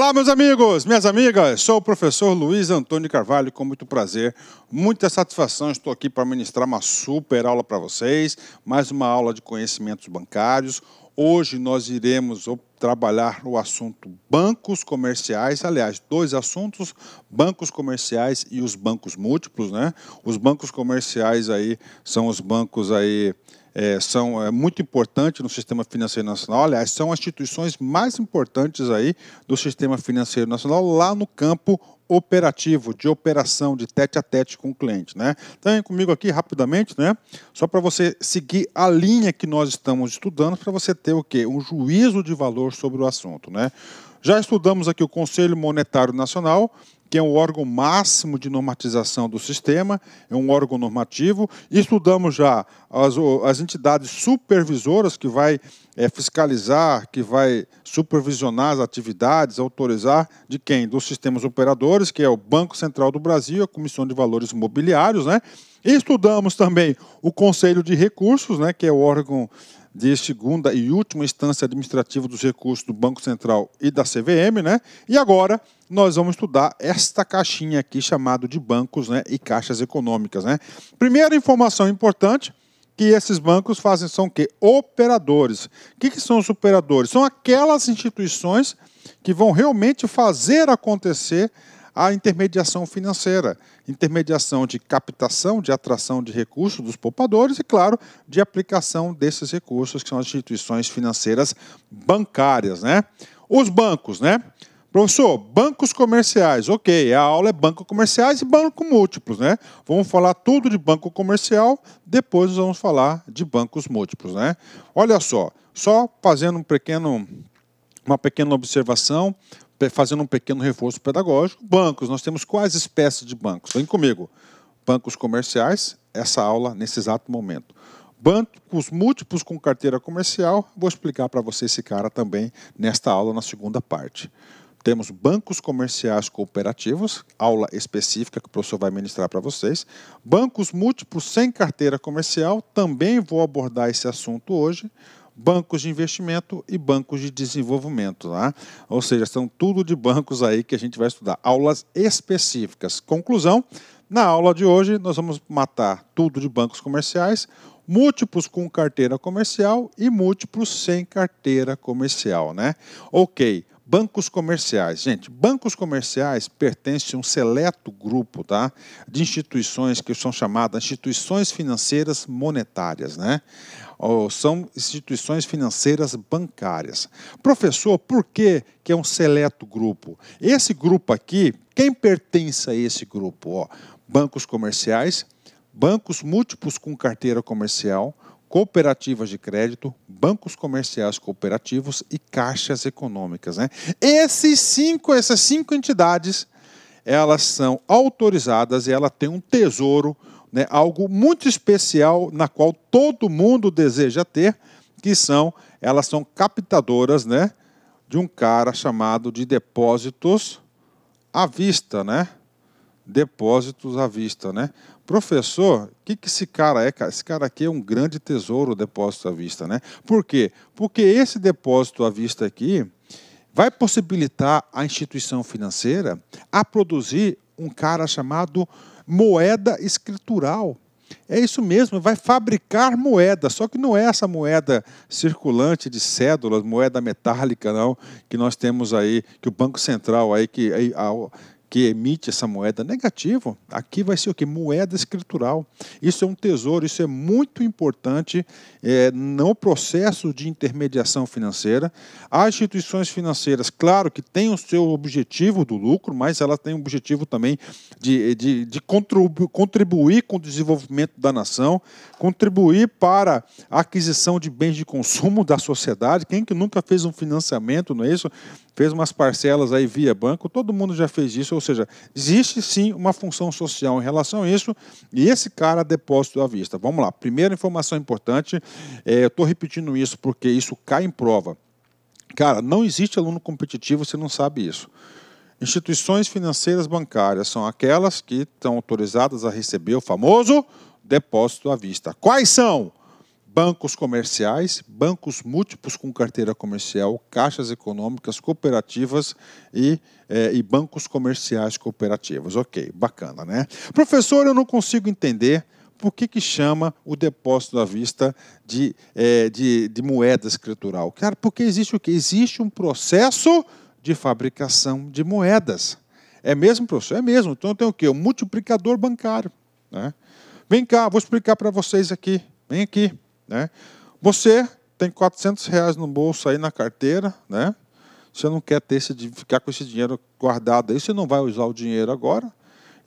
Olá, meus amigos, minhas amigas. Sou o professor Luiz Antônio Carvalho, com muito prazer, muita satisfação. Estou aqui para ministrar uma super aula para vocês, mais uma aula de conhecimentos bancários. Hoje nós iremos trabalhar o assunto bancos comerciais, aliás, dois assuntos, bancos comerciais e os bancos múltiplos, né? Os bancos comerciais aí são os bancos aí é, são é, muito importantes no sistema financeiro nacional. Aliás, são as instituições mais importantes aí do sistema financeiro nacional lá no campo operativo, de operação, de tete a tete com o cliente. Né? Então, comigo aqui rapidamente, né? só para você seguir a linha que nós estamos estudando, para você ter o quê? Um juízo de valor sobre o assunto. Né? Já estudamos aqui o Conselho Monetário Nacional, que é o órgão máximo de normatização do sistema, é um órgão normativo. Estudamos já as, as entidades supervisoras que vai é, fiscalizar, que vai supervisionar as atividades, autorizar de quem? Dos sistemas operadores, que é o Banco Central do Brasil, a Comissão de Valores Mobiliários, né? Estudamos também o Conselho de Recursos, né, que é o órgão de segunda e última instância administrativa dos recursos do Banco Central e da CVM, né? E agora nós vamos estudar esta caixinha aqui chamada de bancos né, e caixas econômicas. Né? Primeira informação importante que esses bancos fazem são o quê? Operadores. O que, que são os operadores? São aquelas instituições que vão realmente fazer acontecer a intermediação financeira, intermediação de captação, de atração de recursos dos poupadores e, claro, de aplicação desses recursos, que são as instituições financeiras bancárias. Né? Os bancos, né? Professor, bancos comerciais, ok, a aula é banco comerciais e banco múltiplos, né? Vamos falar tudo de banco comercial, depois vamos falar de bancos múltiplos, né? Olha só, só fazendo um pequeno, uma pequena observação fazendo um pequeno reforço pedagógico. Bancos, nós temos quais espécies de bancos? Vem comigo. Bancos comerciais, essa aula nesse exato momento. Bancos múltiplos com carteira comercial, vou explicar para você esse cara também nesta aula, na segunda parte. Temos bancos comerciais cooperativos, aula específica que o professor vai ministrar para vocês. Bancos múltiplos sem carteira comercial, também vou abordar esse assunto hoje bancos de investimento e bancos de desenvolvimento. Tá? Ou seja, são tudo de bancos aí que a gente vai estudar. Aulas específicas. Conclusão, na aula de hoje nós vamos matar tudo de bancos comerciais, múltiplos com carteira comercial e múltiplos sem carteira comercial, né? OK. Bancos comerciais. Gente, bancos comerciais pertencem a um seleto grupo tá, de instituições que são chamadas instituições financeiras monetárias, né? Ou são instituições financeiras bancárias. Professor, por que, que é um seleto grupo? Esse grupo aqui, quem pertence a esse grupo? Ó, bancos comerciais, bancos múltiplos com carteira comercial, cooperativas de crédito, bancos comerciais cooperativos e caixas econômicas. Né? Esses cinco, essas cinco entidades, elas são autorizadas e ela tem um tesouro, né, algo muito especial na qual todo mundo deseja ter, que são, elas são captadoras, né, de um cara chamado de depósitos à vista, né? Depósitos à vista, né? Professor, o que, que esse cara é? Esse cara aqui é um grande tesouro, o depósito à vista, né? Por quê? Porque esse depósito à vista aqui vai possibilitar a instituição financeira a produzir um cara chamado moeda escritural. É isso mesmo, vai fabricar moeda, só que não é essa moeda circulante de cédulas, moeda metálica, não, que nós temos aí, que o Banco Central aí, que aí, que emite essa moeda negativo, aqui vai ser o que? Moeda escritural. Isso é um tesouro, isso é muito importante é, no processo de intermediação financeira. As instituições financeiras, claro que têm o seu objetivo do lucro, mas elas têm o um objetivo também de, de, de contribuir com o desenvolvimento da nação, contribuir para a aquisição de bens de consumo da sociedade. Quem que nunca fez um financiamento, não é isso? Fez umas parcelas aí via banco, todo mundo já fez isso ou seja, existe sim uma função social em relação a isso, e esse cara depósito à vista. Vamos lá, primeira informação importante, é, eu estou repetindo isso porque isso cai em prova. Cara, não existe aluno competitivo se não sabe isso. Instituições financeiras bancárias são aquelas que estão autorizadas a receber o famoso depósito à vista. Quais são? bancos comerciais, bancos múltiplos com carteira comercial, caixas econômicas, cooperativas e, é, e bancos comerciais cooperativos. Ok, bacana, né? Professor, eu não consigo entender por que, que chama o depósito à vista de, é, de, de moeda escritural. Cara, porque existe o quê? Existe um processo de fabricação de moedas. É mesmo, professor? É mesmo. Então tem o quê? O multiplicador bancário. Né? Vem cá, vou explicar para vocês aqui. Vem aqui. Né? Você tem 400 reais no bolso aí na carteira, né? Você não quer ter esse, ficar com esse dinheiro guardado aí, você não vai usar o dinheiro agora.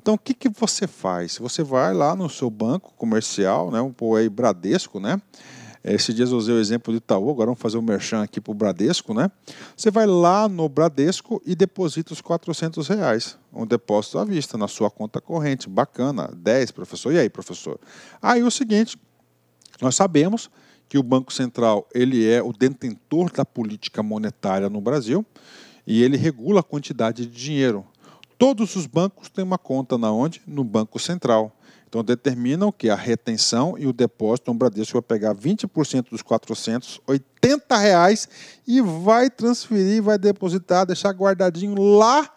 Então, o que, que você faz? Você vai lá no seu banco comercial, né? Um pô aí Bradesco, né? Esses dias eu usei o exemplo do Itaú, agora vamos fazer o um merchan aqui para o Bradesco, né? Você vai lá no Bradesco e deposita os 400 reais, um depósito à vista, na sua conta corrente. Bacana, 10, professor. E aí, professor? Aí o seguinte, nós sabemos que o Banco Central ele é o detentor da política monetária no Brasil e ele regula a quantidade de dinheiro. Todos os bancos têm uma conta na onde? No Banco Central. Então determinam que a retenção e o depósito, no Bradesco vai pegar 20% dos 480 reais e vai transferir, vai depositar, deixar guardadinho lá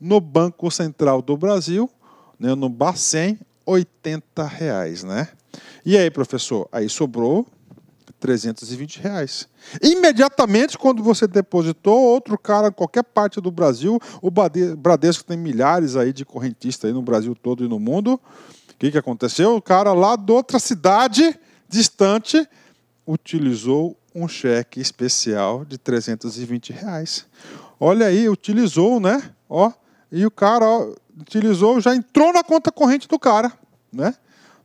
no Banco Central do Brasil, né, no Bacen, 80 reais, né? E aí, professor? Aí sobrou 320 reais. Imediatamente, quando você depositou, outro cara, qualquer parte do Brasil, o Bradesco tem milhares aí de correntistas aí no Brasil todo e no mundo. O que, que aconteceu? O cara lá de outra cidade distante utilizou um cheque especial de 320 reais. Olha aí, utilizou, né? Ó, e o cara ó, utilizou, já entrou na conta corrente do cara, né?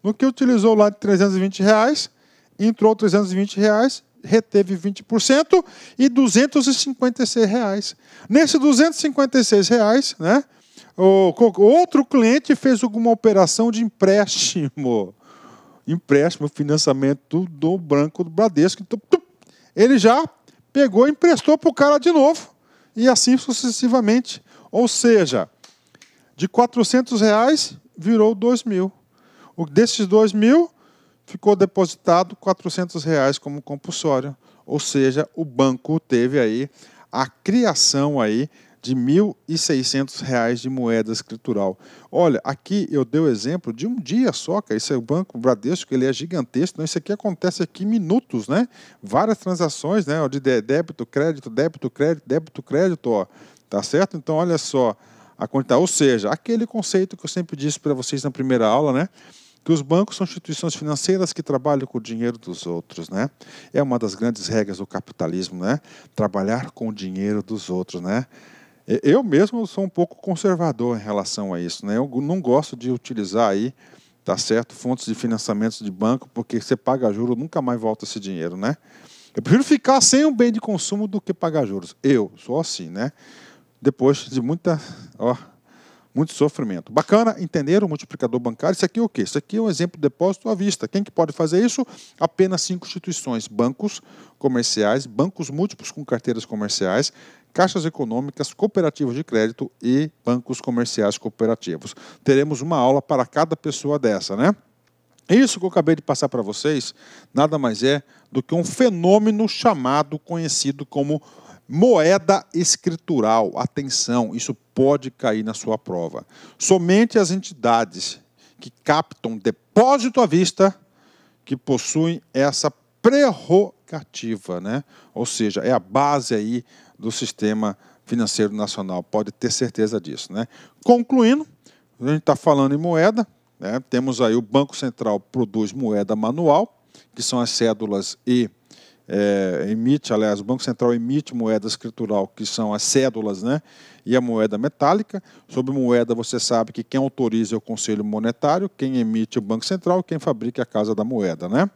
No que utilizou lá de 320 reais, entrou 320 reais, reteve 20% e 256 reais. Nesse 256 reais, né, o, outro cliente fez alguma operação de empréstimo, empréstimo, financiamento do Banco do Bradesco. Então, ele já pegou e emprestou para o cara de novo e assim sucessivamente. Ou seja, de 400 reais virou 2 mil. O, desses dois mil, ficou depositado 400 reais como compulsório. Ou seja, o banco teve aí a criação aí de R$ 1.600 de moeda escritural. Olha, aqui eu dei o exemplo de um dia só, cara. Esse é o Banco Bradesco, ele é gigantesco. Então, isso aqui acontece aqui em minutos, né? Várias transações, né? De débito, crédito, débito, crédito, débito, crédito, ó. Tá certo? Então, olha só a quantidade. Ou seja, aquele conceito que eu sempre disse para vocês na primeira aula, né? que os bancos são instituições financeiras que trabalham com o dinheiro dos outros, né? É uma das grandes regras do capitalismo, né? Trabalhar com o dinheiro dos outros, né? Eu mesmo sou um pouco conservador em relação a isso, né? Eu não gosto de utilizar aí, tá certo, fontes de financiamento de banco, porque você paga juro, nunca mais volta esse dinheiro, né? Eu prefiro ficar sem um bem de consumo do que pagar juros. Eu sou assim, né? Depois de muita, ó, muito sofrimento. Bacana, entenderam o multiplicador bancário? Isso aqui é o quê? Isso aqui é um exemplo de depósito à vista. Quem que pode fazer isso? Apenas cinco instituições: bancos comerciais, bancos múltiplos com carteiras comerciais, caixas econômicas, cooperativas de crédito e bancos comerciais cooperativos. Teremos uma aula para cada pessoa dessa, né? Isso que eu acabei de passar para vocês nada mais é do que um fenômeno chamado, conhecido como Moeda escritural, atenção, isso pode cair na sua prova. Somente as entidades que captam depósito à vista que possuem essa prerrogativa, né? Ou seja, é a base aí do sistema financeiro nacional, pode ter certeza disso, né? Concluindo, a gente está falando em moeda, né? Temos aí o Banco Central produz moeda manual, que são as cédulas e é, emite, aliás, o Banco Central emite moeda escritural, que são as cédulas, né? E a moeda metálica. Sobre moeda, você sabe que quem autoriza é o Conselho Monetário, quem emite é o Banco Central, quem fabrica é a Casa da Moeda, né?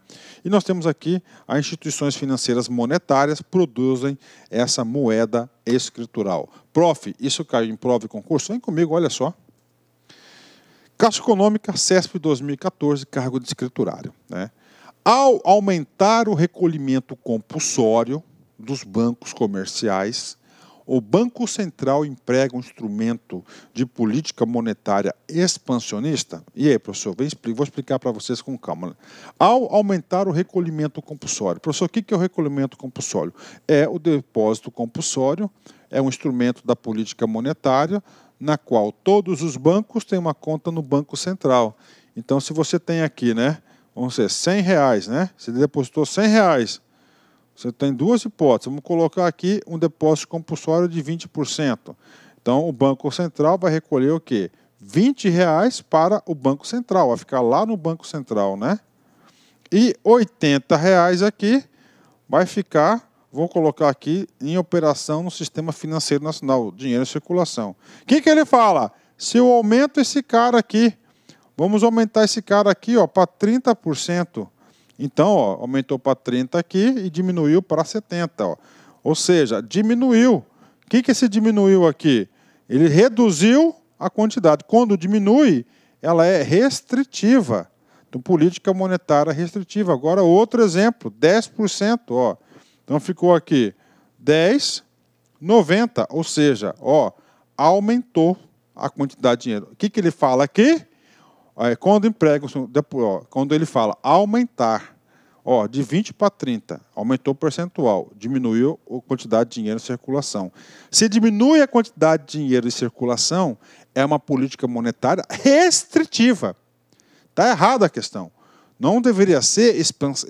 E nós temos aqui as instituições financeiras monetárias produzem essa moeda escritural. Prof, isso caiu em prova e concurso? Vem comigo, olha só. Caixa Econômica, CESP 2014, cargo de escriturário. Né? Ao aumentar o recolhimento compulsório dos bancos comerciais, o Banco Central emprega um instrumento de política monetária expansionista. E aí, professor, vou explicar para vocês com calma. Ao aumentar o recolhimento compulsório, professor, o que é o recolhimento compulsório? É o depósito compulsório, é um instrumento da política monetária, na qual todos os bancos têm uma conta no Banco Central. Então, se você tem aqui, né? vamos dizer, 100 reais, né? Se ele depositou 100 reais, você tem duas hipóteses. Vamos colocar aqui um depósito compulsório de 20%. Então, o Banco Central vai recolher o quê? 20 reais para o Banco Central, vai ficar lá no Banco Central, né? E 80 reais aqui vai ficar, vou colocar aqui, em operação no Sistema Financeiro Nacional, dinheiro em circulação. O que, que ele fala? Se eu aumento esse cara aqui Vamos aumentar esse cara aqui para 30%. Então, ó, aumentou para 30 aqui e diminuiu para 70. Ó. Ou seja, diminuiu. O que, que se diminuiu aqui? Ele reduziu a quantidade. Quando diminui, ela é restritiva. Então, política monetária restritiva. Agora, outro exemplo, 10%. Ó. Então, ficou aqui 10, 90. Ou seja, ó, aumentou a quantidade de dinheiro. O que, que ele fala aqui? É quando emprega, quando ele fala aumentar, ó, de 20 para 30, aumentou o percentual, diminuiu a quantidade de dinheiro em circulação. Se diminui a quantidade de dinheiro em circulação, é uma política monetária restritiva. Está errada a questão. Não deveria ser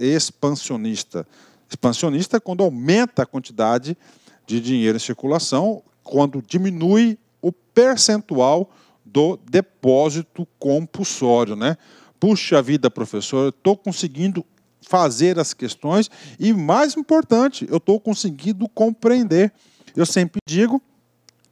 expansionista. Expansionista é quando aumenta a quantidade de dinheiro em circulação, quando diminui o percentual do depósito compulsório, né? Puxa vida, professor, estou conseguindo fazer as questões e, mais importante, eu estou conseguindo compreender. Eu sempre digo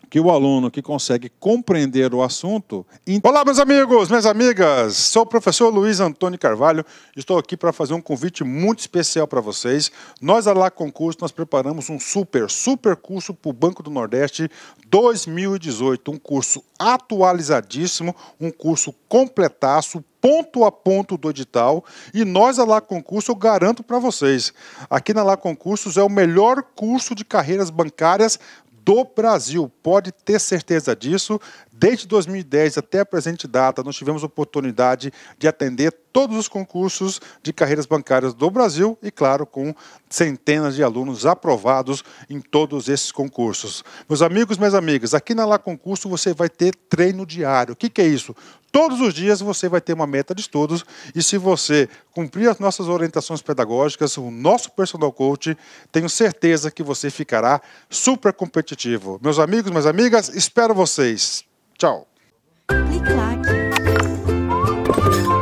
que o aluno que consegue compreender o assunto. Olá, meus amigos, minhas amigas. Sou o professor Luiz Antônio Carvalho. Estou aqui para fazer um convite muito especial para vocês. Nós a Lá Concurso nós preparamos um super super curso para o Banco do Nordeste 2018, um curso atualizadíssimo, um curso completaço, ponto a ponto do edital e nós a Lá Concurso eu garanto para vocês. Aqui na Lá Concursos é o melhor curso de carreiras bancárias do Brasil. Pode ter certeza disso. Desde 2010 até a presente data, nós tivemos oportunidade de atender todos os concursos de carreiras bancárias do Brasil e, claro, com centenas de alunos aprovados em todos esses concursos. Meus amigos, minhas amigas, aqui na Lá Concurso você vai ter treino diário. O que, que é isso? Todos os dias você vai ter uma meta de estudos e se você cumprir as nossas orientações pedagógicas, o nosso personal coach, tenho certeza que você ficará super competitivo. Meus amigos, minhas amigas, espero vocês. Tchau. l i q e